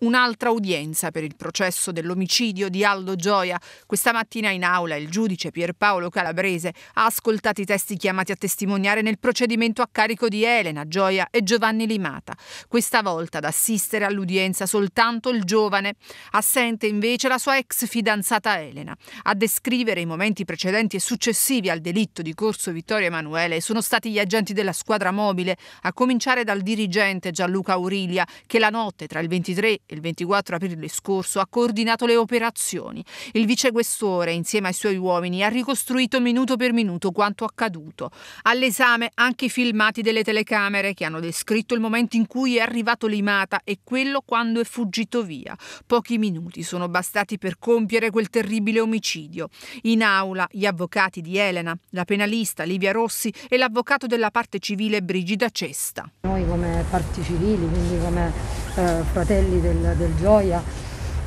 un'altra udienza per il processo dell'omicidio di Aldo Gioia. Questa mattina in aula il giudice Pierpaolo Calabrese ha ascoltato i testi chiamati a testimoniare nel procedimento a carico di Elena Gioia e Giovanni Limata. Questa volta ad assistere all'udienza soltanto il giovane, assente invece la sua ex fidanzata Elena. A descrivere i momenti precedenti e successivi al delitto di Corso Vittorio Emanuele sono stati gli agenti della squadra mobile, a cominciare dal dirigente Gianluca Aurilia che la notte tra il 23 il 24 aprile scorso ha coordinato le operazioni. Il vicequestore, insieme ai suoi uomini, ha ricostruito minuto per minuto quanto accaduto. All'esame anche i filmati delle telecamere che hanno descritto il momento in cui è arrivato Limata e quello quando è fuggito via. Pochi minuti sono bastati per compiere quel terribile omicidio. In aula gli avvocati di Elena, la penalista Livia Rossi e l'avvocato della parte civile Brigida Cesta. Noi come parti civili, quindi come eh, fratelli del, del Gioia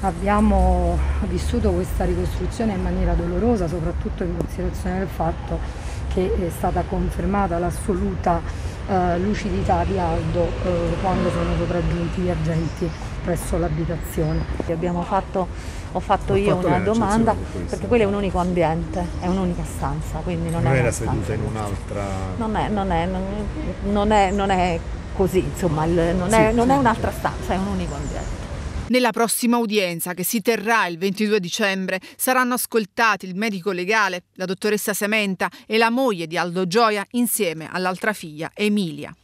abbiamo vissuto questa ricostruzione in maniera dolorosa, soprattutto in considerazione del fatto che è stata confermata l'assoluta eh, lucidità di Aldo eh, quando sono sopraggiunti gli agenti presso l'abitazione. Abbiamo Fatto, ho fatto ho io fatto una domanda perché quello è un unico ambiente, è un'unica stanza, quindi non, non è era seduta in un'altra. Non è, non è, non è così, insomma, il, non, sì, è, non sì, è un'altra stanza, è un unico ambiente. Nella prossima udienza, che si terrà il 22 dicembre, saranno ascoltati il medico legale, la dottoressa Sementa e la moglie di Aldo Gioia insieme all'altra figlia, Emilia.